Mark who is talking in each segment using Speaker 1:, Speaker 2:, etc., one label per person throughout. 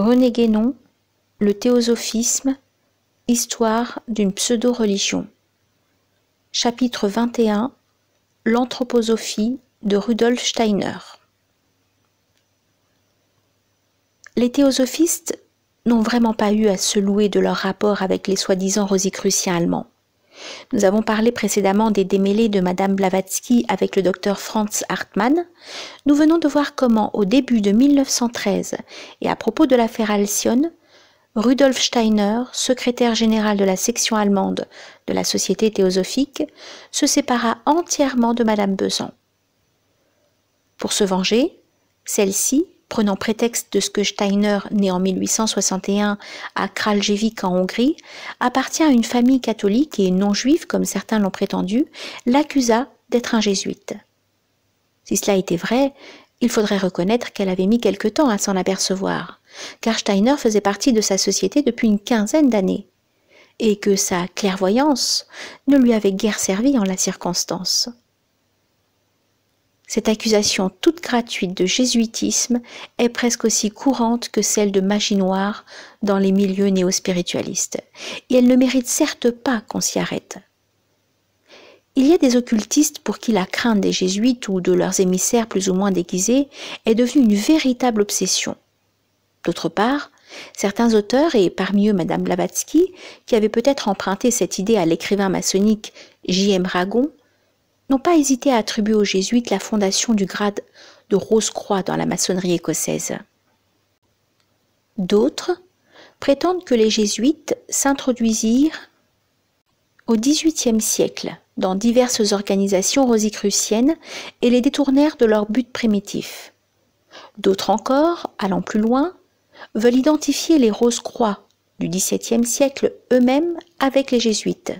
Speaker 1: René Guénon, Le théosophisme, Histoire d'une pseudo-religion. Chapitre 21 L'anthroposophie de Rudolf Steiner. Les théosophistes n'ont vraiment pas eu à se louer de leur rapport avec les soi-disant rosicruciens allemands. Nous avons parlé précédemment des démêlés de Madame Blavatsky avec le docteur Franz Hartmann. Nous venons de voir comment, au début de 1913, et à propos de l'affaire Alcyone, Rudolf Steiner, secrétaire général de la section allemande de la Société théosophique, se sépara entièrement de Madame Besan. Pour se venger, celle-ci, prenant prétexte de ce que Steiner, né en 1861 à Kraljevik en Hongrie, appartient à une famille catholique et non juive, comme certains l'ont prétendu, l'accusa d'être un jésuite. Si cela était vrai, il faudrait reconnaître qu'elle avait mis quelque temps à s'en apercevoir, car Steiner faisait partie de sa société depuis une quinzaine d'années, et que sa clairvoyance ne lui avait guère servi en la circonstance. Cette accusation toute gratuite de jésuitisme est presque aussi courante que celle de magie noire dans les milieux néo-spiritualistes, et elle ne mérite certes pas qu'on s'y arrête. Il y a des occultistes pour qui la crainte des jésuites ou de leurs émissaires plus ou moins déguisés est devenue une véritable obsession. D'autre part, certains auteurs, et parmi eux Madame Blavatsky, qui avait peut-être emprunté cette idée à l'écrivain maçonnique J.M. Ragon, n'ont pas hésité à attribuer aux jésuites la fondation du grade de Rose-Croix dans la maçonnerie écossaise. D'autres prétendent que les jésuites s'introduisirent au XVIIIe siècle dans diverses organisations rosicruciennes et les détournèrent de leur but primitif. D'autres encore, allant plus loin, veulent identifier les Rose-Croix du XVIIe siècle eux-mêmes avec les jésuites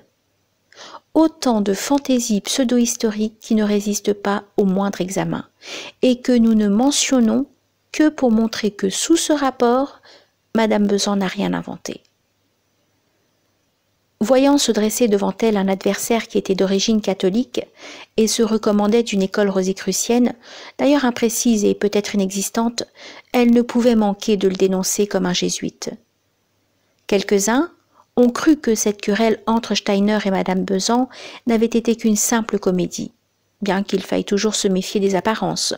Speaker 1: autant de fantaisies pseudo-historiques qui ne résistent pas au moindre examen et que nous ne mentionnons que pour montrer que sous ce rapport, Madame Besan n'a rien inventé. Voyant se dresser devant elle un adversaire qui était d'origine catholique et se recommandait d'une école rosicrucienne, d'ailleurs imprécise et peut-être inexistante, elle ne pouvait manquer de le dénoncer comme un jésuite. Quelques-uns, on crut que cette querelle entre Steiner et Madame Besan n'avait été qu'une simple comédie, bien qu'il faille toujours se méfier des apparences.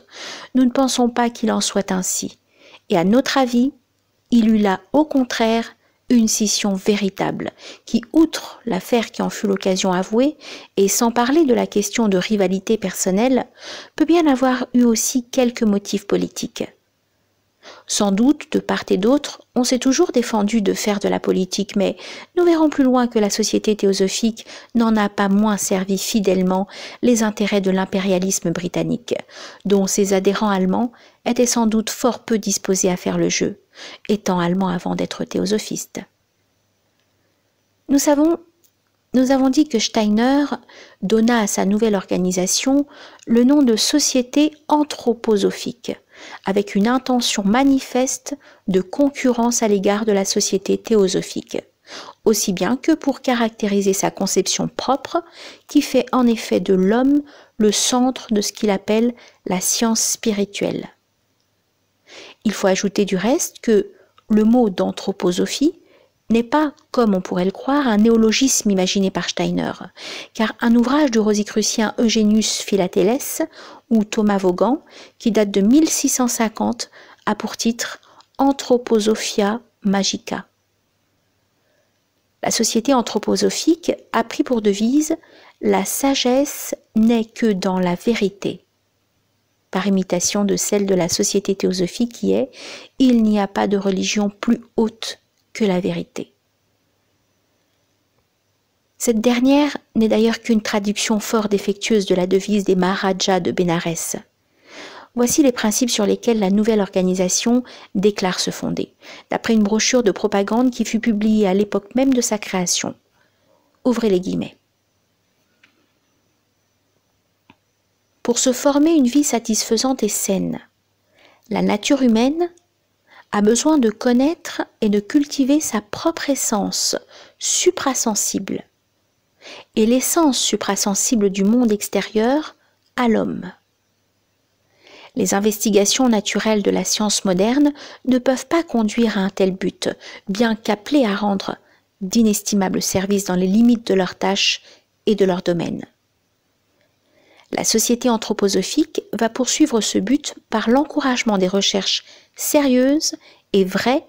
Speaker 1: Nous ne pensons pas qu'il en soit ainsi, et à notre avis, il eut là, au contraire, une scission véritable, qui, outre l'affaire qui en fut l'occasion avouée, et sans parler de la question de rivalité personnelle, peut bien avoir eu aussi quelques motifs politiques. Sans doute, de part et d'autre, on s'est toujours défendu de faire de la politique, mais nous verrons plus loin que la société théosophique n'en a pas moins servi fidèlement les intérêts de l'impérialisme britannique, dont ses adhérents allemands étaient sans doute fort peu disposés à faire le jeu, étant allemands avant d'être théosophistes. Nous avons dit que Steiner donna à sa nouvelle organisation le nom de Société anthroposophique, avec une intention manifeste de concurrence à l'égard de la société théosophique, aussi bien que pour caractériser sa conception propre, qui fait en effet de l'homme le centre de ce qu'il appelle la science spirituelle. Il faut ajouter du reste que le mot d'anthroposophie n'est pas, comme on pourrait le croire, un néologisme imaginé par Steiner, car un ouvrage du rosicrucien Eugenius Philateles, ou Thomas Vaughan, qui date de 1650, a pour titre Anthroposophia Magica. La société anthroposophique a pris pour devise La sagesse n'est que dans la vérité, par imitation de celle de la société théosophique qui est Il n'y a pas de religion plus haute que la vérité. Cette dernière n'est d'ailleurs qu'une traduction fort défectueuse de la devise des Maharajas de Bénarès. Voici les principes sur lesquels la nouvelle organisation déclare se fonder, d'après une brochure de propagande qui fut publiée à l'époque même de sa création. Ouvrez les guillemets. Pour se former une vie satisfaisante et saine, la nature humaine a besoin de connaître et de cultiver sa propre essence suprasensible et l'essence suprasensible du monde extérieur à l'homme. Les investigations naturelles de la science moderne ne peuvent pas conduire à un tel but, bien qu'appelées à rendre d'inestimables services dans les limites de leurs tâches et de leur domaine. La société anthroposophique va poursuivre ce but par l'encouragement des recherches sérieuse et vraie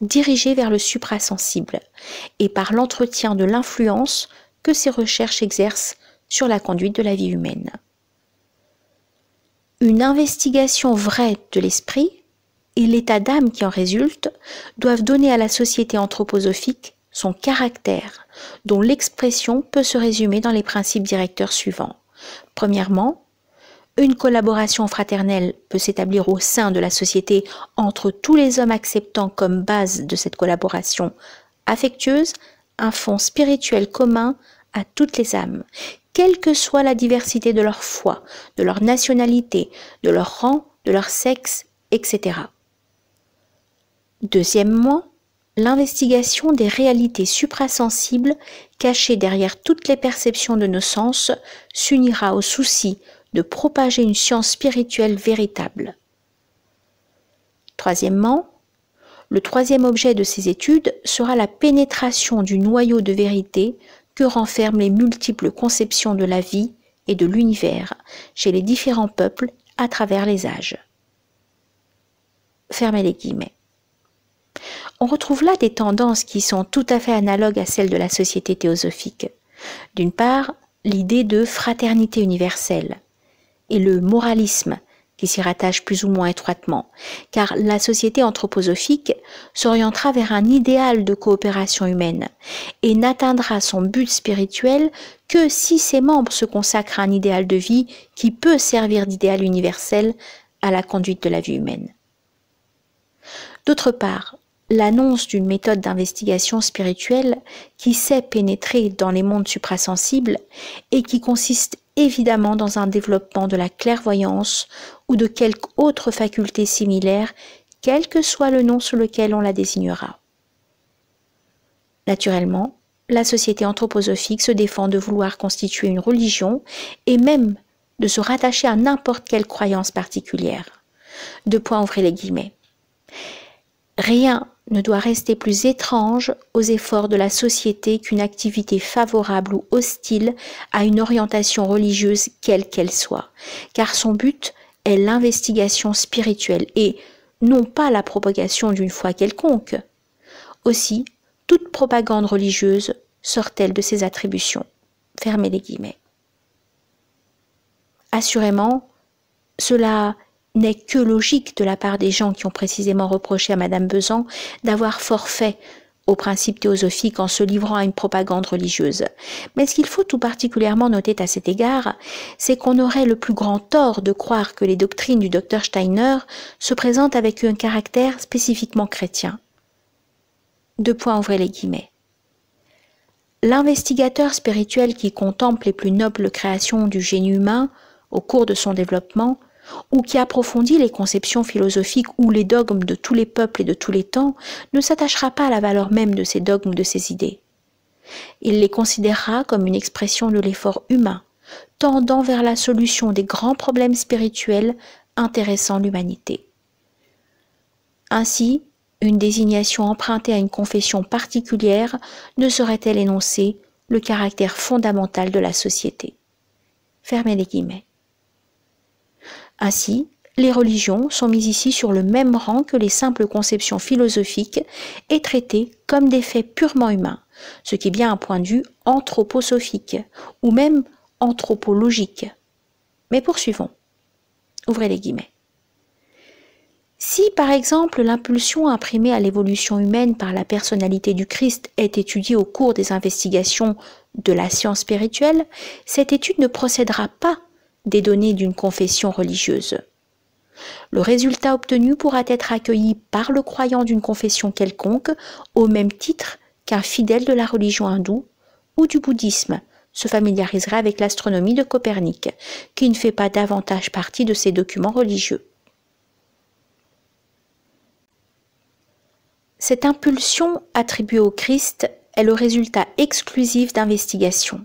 Speaker 1: dirigée vers le suprasensible et par l'entretien de l'influence que ces recherches exercent sur la conduite de la vie humaine. Une investigation vraie de l'esprit et l'état d'âme qui en résulte doivent donner à la société anthroposophique son caractère, dont l'expression peut se résumer dans les principes directeurs suivants. Premièrement, une collaboration fraternelle peut s'établir au sein de la société entre tous les hommes acceptant comme base de cette collaboration affectueuse un fond spirituel commun à toutes les âmes, quelle que soit la diversité de leur foi, de leur nationalité, de leur rang, de leur sexe, etc. Deuxièmement, l'investigation des réalités suprasensibles cachées derrière toutes les perceptions de nos sens s'unira au souci de propager une science spirituelle véritable. Troisièmement, le troisième objet de ces études sera la pénétration du noyau de vérité que renferment les multiples conceptions de la vie et de l'univers chez les différents peuples à travers les âges. Fermez les guillemets. On retrouve là des tendances qui sont tout à fait analogues à celles de la société théosophique. D'une part, l'idée de fraternité universelle, et le moralisme qui s'y rattache plus ou moins étroitement, car la société anthroposophique s'orientera vers un idéal de coopération humaine et n'atteindra son but spirituel que si ses membres se consacrent à un idéal de vie qui peut servir d'idéal universel à la conduite de la vie humaine. D'autre part, l'annonce d'une méthode d'investigation spirituelle qui sait pénétrer dans les mondes suprasensibles et qui consiste évidemment dans un développement de la clairvoyance ou de quelque autre faculté similaire, quel que soit le nom sous lequel on la désignera. Naturellement, la société anthroposophique se défend de vouloir constituer une religion et même de se rattacher à n'importe quelle croyance particulière. De point ouvrir les guillemets. Rien ne doit rester plus étrange aux efforts de la société qu'une activité favorable ou hostile à une orientation religieuse quelle qu'elle soit, car son but est l'investigation spirituelle et non pas la propagation d'une foi quelconque. Aussi, toute propagande religieuse sort-elle de ses attributions. Fermez les guillemets. Assurément, cela n'est que logique de la part des gens qui ont précisément reproché à Madame Besan d'avoir forfait au principe théosophique en se livrant à une propagande religieuse. Mais ce qu'il faut tout particulièrement noter à cet égard, c'est qu'on aurait le plus grand tort de croire que les doctrines du docteur Steiner se présentent avec un caractère spécifiquement chrétien. Deux points ouvrez les guillemets. L'investigateur spirituel qui contemple les plus nobles créations du génie humain au cours de son développement ou qui approfondit les conceptions philosophiques ou les dogmes de tous les peuples et de tous les temps, ne s'attachera pas à la valeur même de ces dogmes ou de ces idées. Il les considérera comme une expression de l'effort humain, tendant vers la solution des grands problèmes spirituels intéressant l'humanité. Ainsi, une désignation empruntée à une confession particulière ne saurait-elle énoncer le caractère fondamental de la société. Fermez les guillemets. Ainsi, les religions sont mises ici sur le même rang que les simples conceptions philosophiques et traitées comme des faits purement humains, ce qui est bien un point de vue anthroposophique ou même anthropologique. Mais poursuivons. Ouvrez les guillemets. Si par exemple l'impulsion imprimée à l'évolution humaine par la personnalité du Christ est étudiée au cours des investigations de la science spirituelle, cette étude ne procédera pas des données d'une confession religieuse. Le résultat obtenu pourra être accueilli par le croyant d'une confession quelconque au même titre qu'un fidèle de la religion hindoue ou du bouddhisme se familiarisera avec l'astronomie de Copernic, qui ne fait pas davantage partie de ses documents religieux. Cette impulsion attribuée au Christ est le résultat exclusif d'investigations.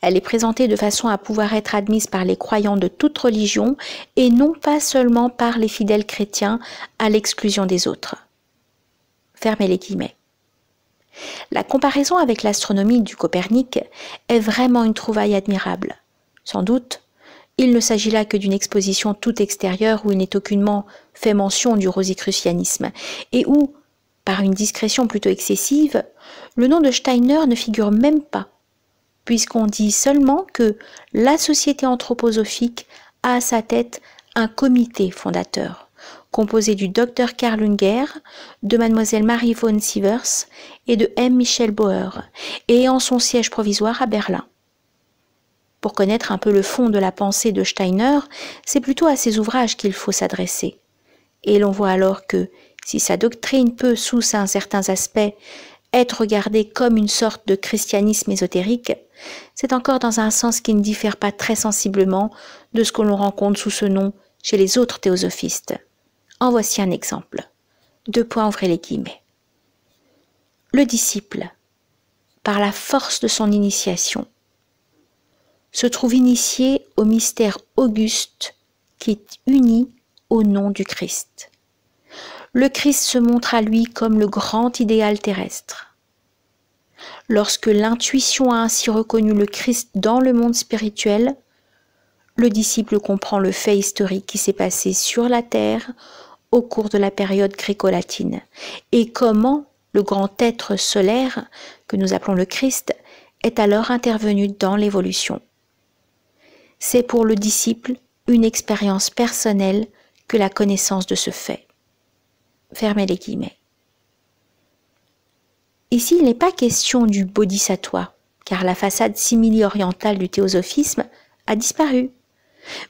Speaker 1: Elle est présentée de façon à pouvoir être admise par les croyants de toute religion et non pas seulement par les fidèles chrétiens à l'exclusion des autres. Fermez les guillemets. La comparaison avec l'astronomie du Copernic est vraiment une trouvaille admirable. Sans doute, il ne s'agit là que d'une exposition toute extérieure où il n'est aucunement fait mention du rosicrucianisme et où, par une discrétion plutôt excessive, le nom de Steiner ne figure même pas puisqu'on dit seulement que la société anthroposophique a à sa tête un comité fondateur, composé du docteur Karl Unger, de mademoiselle Marie von Sievers et de M. Michel Bauer, et ayant son siège provisoire à Berlin. Pour connaître un peu le fond de la pensée de Steiner, c'est plutôt à ses ouvrages qu'il faut s'adresser. Et l'on voit alors que, si sa doctrine peut, sous un certain aspect, être regardée comme une sorte de christianisme ésotérique, c'est encore dans un sens qui ne diffère pas très sensiblement de ce que l'on rencontre sous ce nom chez les autres théosophistes. En voici un exemple. Deux points ouvrez les guillemets. Le disciple, par la force de son initiation, se trouve initié au mystère auguste qui est uni au nom du Christ. Le Christ se montre à lui comme le grand idéal terrestre Lorsque l'intuition a ainsi reconnu le Christ dans le monde spirituel, le disciple comprend le fait historique qui s'est passé sur la terre au cours de la période gréco-latine et comment le grand être solaire que nous appelons le Christ est alors intervenu dans l'évolution. C'est pour le disciple une expérience personnelle que la connaissance de ce fait. Fermez les guillemets. Ici, il n'est pas question du bodhisattva, car la façade simili-orientale du théosophisme a disparu.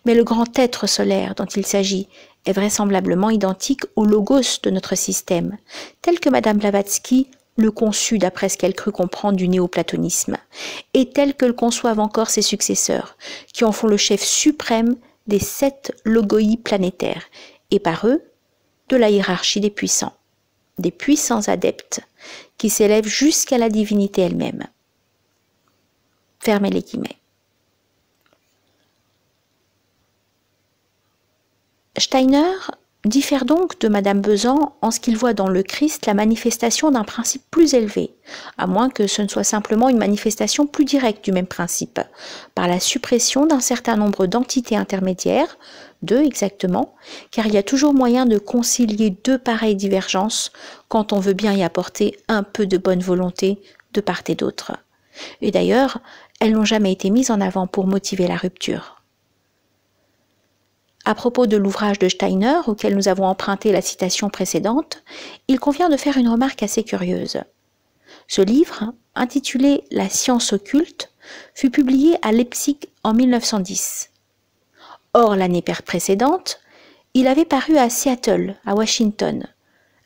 Speaker 1: Mais le grand être solaire dont il s'agit est vraisemblablement identique au logos de notre système, tel que Madame Blavatsky le conçut d'après ce qu'elle crut comprendre du néoplatonisme, et tel que le conçoivent encore ses successeurs, qui en font le chef suprême des sept logoïs planétaires, et par eux, de la hiérarchie des puissants des puissants adeptes qui s'élèvent jusqu'à la divinité elle-même. Fermez les guillemets. Steiner diffère donc de Madame Besan en ce qu'il voit dans le Christ la manifestation d'un principe plus élevé, à moins que ce ne soit simplement une manifestation plus directe du même principe, par la suppression d'un certain nombre d'entités intermédiaires, deux exactement, car il y a toujours moyen de concilier deux pareilles divergences quand on veut bien y apporter un peu de bonne volonté de part et d'autre. Et d'ailleurs, elles n'ont jamais été mises en avant pour motiver la rupture. À propos de l'ouvrage de Steiner, auquel nous avons emprunté la citation précédente, il convient de faire une remarque assez curieuse. Ce livre, intitulé La science occulte, fut publié à Leipzig en 1910. Or, l'année précédente, il avait paru à Seattle, à Washington,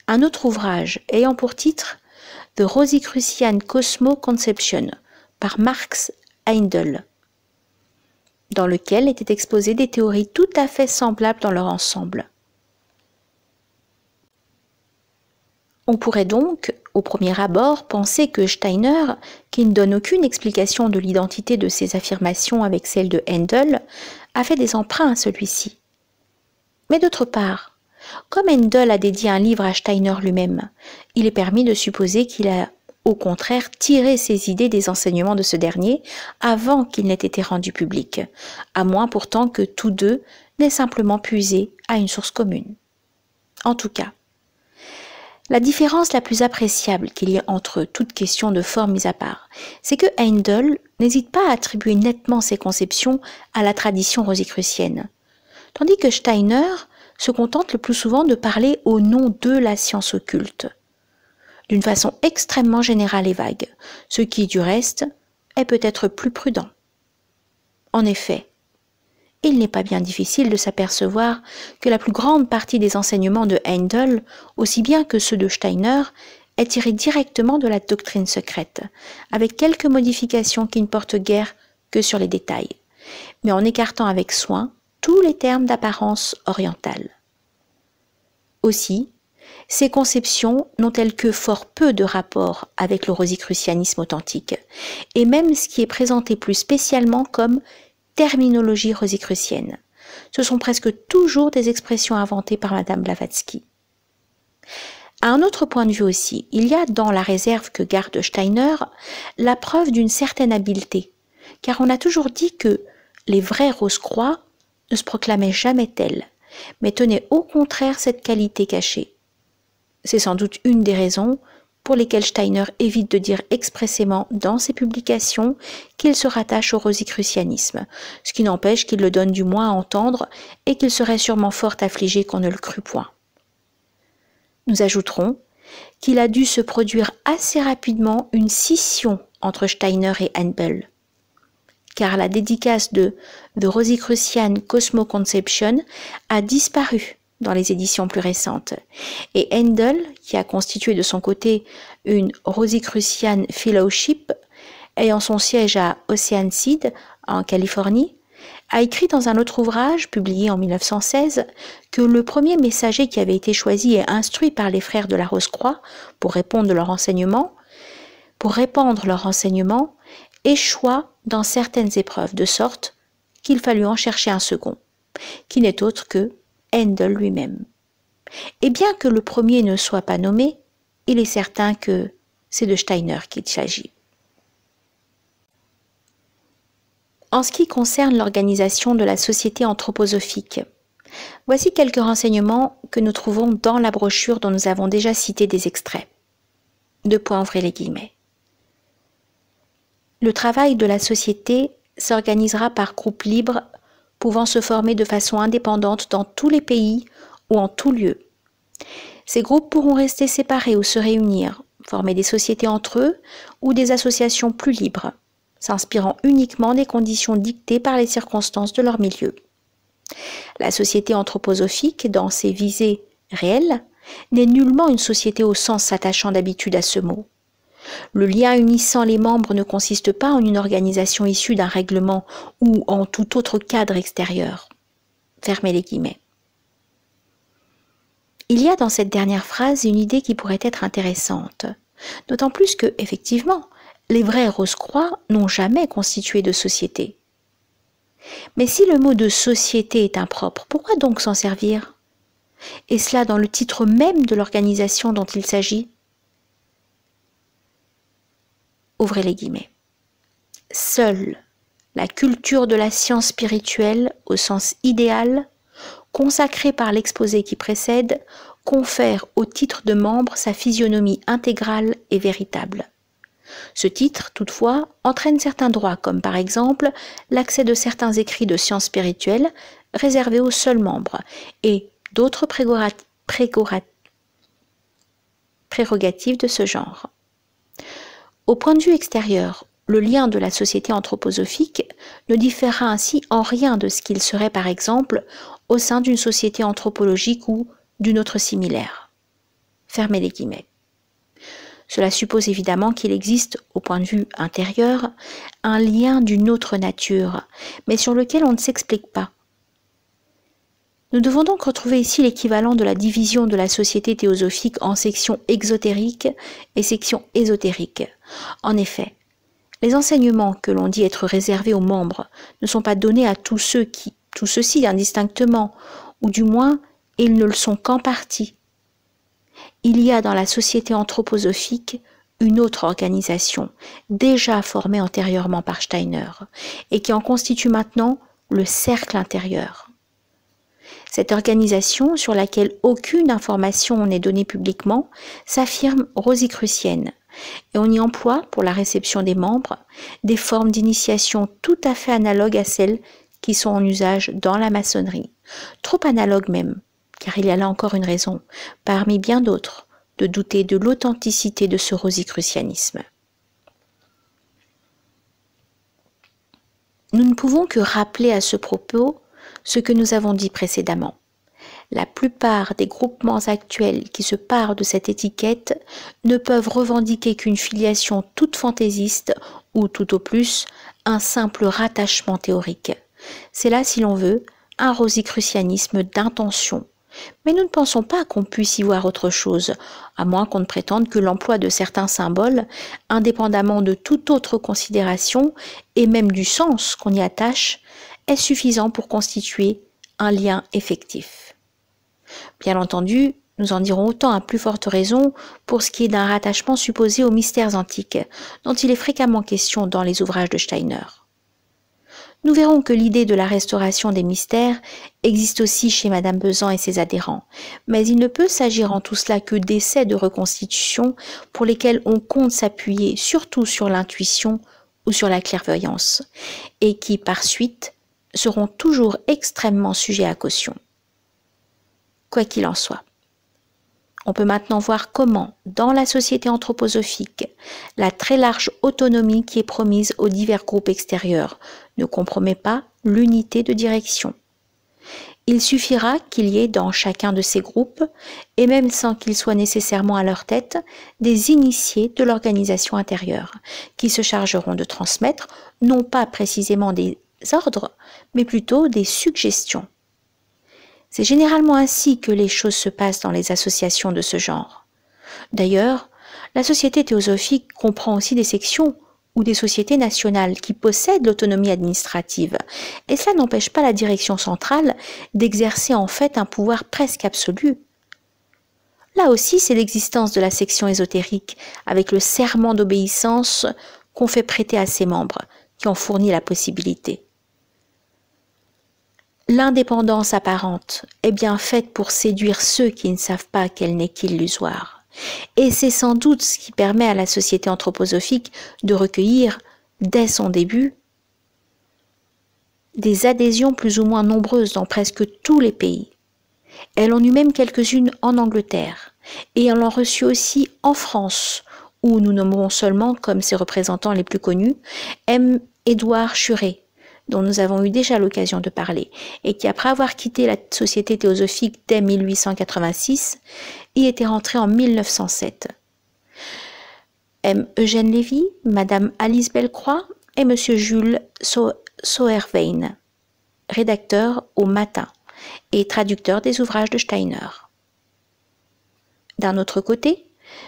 Speaker 1: un autre ouvrage ayant pour titre The Rosicrucian Cosmo Conception par Marx Heindel, dans lequel étaient exposées des théories tout à fait semblables dans leur ensemble. On pourrait donc, au premier abord, penser que Steiner, qui ne donne aucune explication de l'identité de ses affirmations avec celle de Handel, a fait des emprunts à celui-ci. Mais d'autre part, comme Handel a dédié un livre à Steiner lui-même, il est permis de supposer qu'il a au contraire tirer ses idées des enseignements de ce dernier avant qu'il n'ait été rendu public, à moins pourtant que tous deux n'aient simplement puisé à une source commune. En tout cas, la différence la plus appréciable qu'il y ait entre toute question de forme mise à part, c'est que Heindel n'hésite pas à attribuer nettement ses conceptions à la tradition rosicrucienne, tandis que Steiner se contente le plus souvent de parler au nom de la science occulte d'une façon extrêmement générale et vague, ce qui, du reste, est peut-être plus prudent. En effet, il n'est pas bien difficile de s'apercevoir que la plus grande partie des enseignements de Heindel, aussi bien que ceux de Steiner, est tirée directement de la doctrine secrète, avec quelques modifications qui ne portent guère que sur les détails, mais en écartant avec soin tous les termes d'apparence orientale. Aussi, ces conceptions n'ont-elles que fort peu de rapport avec le rosicrucianisme authentique, et même ce qui est présenté plus spécialement comme terminologie rosicrucienne. Ce sont presque toujours des expressions inventées par Madame Blavatsky. À un autre point de vue aussi, il y a dans la réserve que garde Steiner la preuve d'une certaine habileté, car on a toujours dit que les vrais Rose-Croix ne se proclamaient jamais tels, mais tenaient au contraire cette qualité cachée. C'est sans doute une des raisons pour lesquelles Steiner évite de dire expressément dans ses publications qu'il se rattache au rosicrucianisme, ce qui n'empêche qu'il le donne du moins à entendre et qu'il serait sûrement fort affligé qu'on ne le crût point. Nous ajouterons qu'il a dû se produire assez rapidement une scission entre Steiner et Handel, car la dédicace de The Rosicrucian Cosmo-Conception » a disparu dans les éditions plus récentes. Et Handel, qui a constitué de son côté une Rosicrucian Fellowship, ayant son siège à Oceanside, en Californie, a écrit dans un autre ouvrage, publié en 1916, que le premier messager qui avait été choisi et instruit par les frères de la Rose-Croix pour répondre de leurs enseignement, pour répandre leur enseignement, échoua dans certaines épreuves, de sorte qu'il fallut en chercher un second, qui n'est autre que Handel lui-même. Et bien que le premier ne soit pas nommé, il est certain que c'est de Steiner qu'il s'agit. En ce qui concerne l'organisation de la société anthroposophique, voici quelques renseignements que nous trouvons dans la brochure dont nous avons déjà cité des extraits. Deux points vrai les guillemets. Le travail de la société s'organisera par groupes libres pouvant se former de façon indépendante dans tous les pays ou en tout lieu. Ces groupes pourront rester séparés ou se réunir, former des sociétés entre eux ou des associations plus libres, s'inspirant uniquement des conditions dictées par les circonstances de leur milieu. La société anthroposophique, dans ses visées réelles, n'est nullement une société au sens s'attachant d'habitude à ce mot. Le lien unissant les membres ne consiste pas en une organisation issue d'un règlement ou en tout autre cadre extérieur. Fermez les guillemets. Il y a dans cette dernière phrase une idée qui pourrait être intéressante, d'autant plus que, effectivement, les vrais Rose-Croix n'ont jamais constitué de société. Mais si le mot de société est impropre, pourquoi donc s'en servir Et cela dans le titre même de l'organisation dont il s'agit ouvrez les guillemets. Seule la culture de la science spirituelle au sens idéal, consacrée par l'exposé qui précède, confère au titre de membre sa physionomie intégrale et véritable. Ce titre, toutefois, entraîne certains droits, comme par exemple l'accès de certains écrits de science spirituelle réservés aux seuls membres, et d'autres prérogatives de ce genre. Au point de vue extérieur, le lien de la société anthroposophique ne différera ainsi en rien de ce qu'il serait par exemple au sein d'une société anthropologique ou d'une autre similaire. Fermez les guillemets. Cela suppose évidemment qu'il existe, au point de vue intérieur, un lien d'une autre nature, mais sur lequel on ne s'explique pas, nous devons donc retrouver ici l'équivalent de la division de la société théosophique en sections exotériques et sections ésotériques. En effet, les enseignements que l'on dit être réservés aux membres ne sont pas donnés à tous ceux qui, tout ceci indistinctement, ou du moins, ils ne le sont qu'en partie. Il y a dans la société anthroposophique une autre organisation, déjà formée antérieurement par Steiner, et qui en constitue maintenant le cercle intérieur. Cette organisation, sur laquelle aucune information n'est donnée publiquement, s'affirme rosicrucienne et on y emploie, pour la réception des membres, des formes d'initiation tout à fait analogues à celles qui sont en usage dans la maçonnerie, trop analogues même, car il y a là encore une raison, parmi bien d'autres, de douter de l'authenticité de ce rosicrucianisme. Nous ne pouvons que rappeler à ce propos ce que nous avons dit précédemment. La plupart des groupements actuels qui se parent de cette étiquette ne peuvent revendiquer qu'une filiation toute fantaisiste ou tout au plus un simple rattachement théorique. C'est là, si l'on veut, un rosicrucianisme d'intention. Mais nous ne pensons pas qu'on puisse y voir autre chose, à moins qu'on ne prétende que l'emploi de certains symboles, indépendamment de toute autre considération et même du sens qu'on y attache, est suffisant pour constituer un lien effectif. Bien entendu, nous en dirons autant à plus forte raison pour ce qui est d'un rattachement supposé aux mystères antiques, dont il est fréquemment question dans les ouvrages de Steiner. Nous verrons que l'idée de la restauration des mystères existe aussi chez Madame Besan et ses adhérents, mais il ne peut s'agir en tout cela que d'essais de reconstitution pour lesquels on compte s'appuyer surtout sur l'intuition ou sur la clairvoyance, et qui par suite seront toujours extrêmement sujets à caution. Quoi qu'il en soit, on peut maintenant voir comment, dans la société anthroposophique, la très large autonomie qui est promise aux divers groupes extérieurs ne compromet pas l'unité de direction. Il suffira qu'il y ait dans chacun de ces groupes, et même sans qu'ils soient nécessairement à leur tête, des initiés de l'organisation intérieure, qui se chargeront de transmettre non pas précisément des ordres, mais plutôt des suggestions. C'est généralement ainsi que les choses se passent dans les associations de ce genre. D'ailleurs, la société théosophique comprend aussi des sections ou des sociétés nationales qui possèdent l'autonomie administrative, et cela n'empêche pas la direction centrale d'exercer en fait un pouvoir presque absolu. Là aussi, c'est l'existence de la section ésotérique, avec le serment d'obéissance qu'on fait prêter à ses membres, qui en fournit la possibilité. L'indépendance apparente est bien faite pour séduire ceux qui ne savent pas qu'elle n'est qu'illusoire. Et c'est sans doute ce qui permet à la société anthroposophique de recueillir, dès son début, des adhésions plus ou moins nombreuses dans presque tous les pays. Elle en eut même quelques-unes en Angleterre, et elle en reçut aussi en France, où nous nommerons seulement comme ses représentants les plus connus M. Édouard Churé, dont nous avons eu déjà l'occasion de parler, et qui, après avoir quitté la Société théosophique dès 1886, y était rentré en 1907. M. Eugène Lévy, Madame Alice Bellecroix et M. Jules so rédacteur au Matin et traducteur des ouvrages de Steiner. D'un autre côté,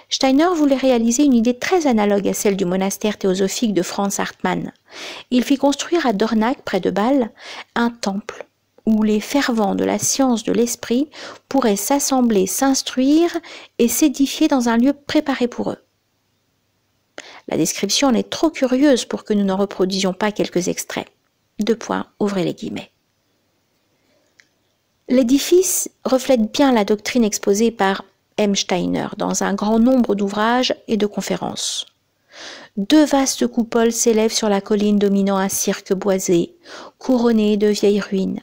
Speaker 1: Steiner voulait réaliser une idée très analogue à celle du monastère théosophique de Franz Hartmann. Il fit construire à Dornach, près de Bâle, un temple où les fervents de la science de l'esprit pourraient s'assembler, s'instruire et s'édifier dans un lieu préparé pour eux. La description en est trop curieuse pour que nous n'en reproduisions pas quelques extraits. Deux points, ouvrez les guillemets. L'édifice reflète bien la doctrine exposée par Steiner dans un grand nombre d'ouvrages et de conférences. Deux vastes coupoles s'élèvent sur la colline dominant un cirque boisé, couronné de vieilles ruines.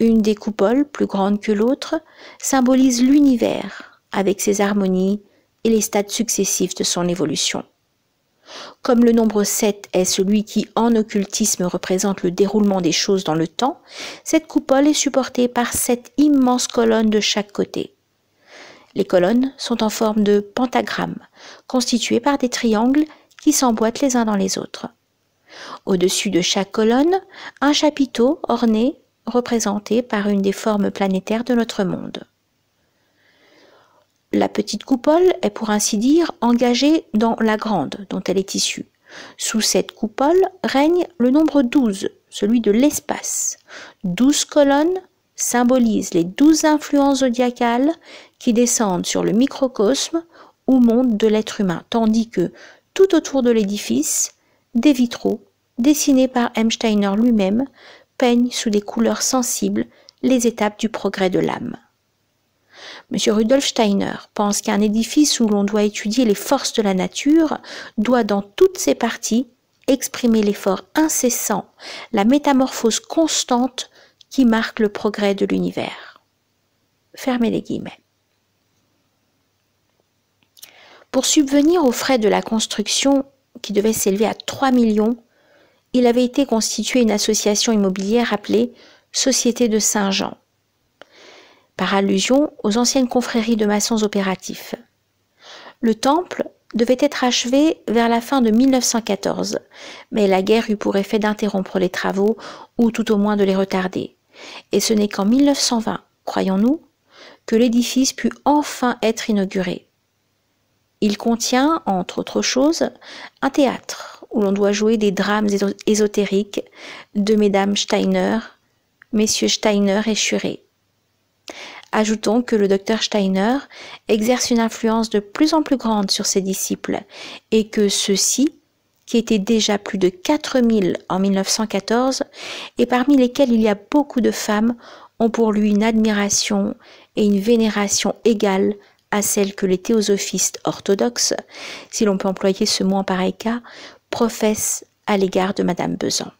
Speaker 1: Une des coupoles, plus grande que l'autre, symbolise l'univers, avec ses harmonies et les stades successifs de son évolution. Comme le nombre 7 est celui qui, en occultisme, représente le déroulement des choses dans le temps, cette coupole est supportée par sept immenses colonnes de chaque côté. Les colonnes sont en forme de pentagramme, constituées par des triangles qui s'emboîtent les uns dans les autres. Au-dessus de chaque colonne, un chapiteau orné représenté par une des formes planétaires de notre monde. La petite coupole est pour ainsi dire engagée dans la grande dont elle est issue. Sous cette coupole règne le nombre 12, celui de l'espace. 12 colonnes symbolise les douze influences zodiacales qui descendent sur le microcosme ou monde de l'être humain, tandis que tout autour de l'édifice, des vitraux, dessinés par M. Steiner lui-même, peignent sous des couleurs sensibles les étapes du progrès de l'âme. M. Rudolf Steiner pense qu'un édifice où l'on doit étudier les forces de la nature doit dans toutes ses parties exprimer l'effort incessant, la métamorphose constante qui marque le progrès de l'univers. Fermez les guillemets. Pour subvenir aux frais de la construction, qui devait s'élever à 3 millions, il avait été constitué une association immobilière appelée Société de Saint-Jean, par allusion aux anciennes confréries de maçons opératifs. Le temple devait être achevé vers la fin de 1914, mais la guerre eut pour effet d'interrompre les travaux ou tout au moins de les retarder et ce n'est qu'en 1920, croyons-nous, que l'édifice put enfin être inauguré. Il contient, entre autres choses, un théâtre où l'on doit jouer des drames ésotériques de mesdames Steiner, messieurs Steiner et Schuré. Ajoutons que le docteur Steiner exerce une influence de plus en plus grande sur ses disciples et que ceux-ci qui étaient déjà plus de 4000 en 1914 et parmi lesquels il y a beaucoup de femmes, ont pour lui une admiration et une vénération égales à celles que les théosophistes orthodoxes, si l'on peut employer ce mot en pareil cas, professent à l'égard de Madame Besan.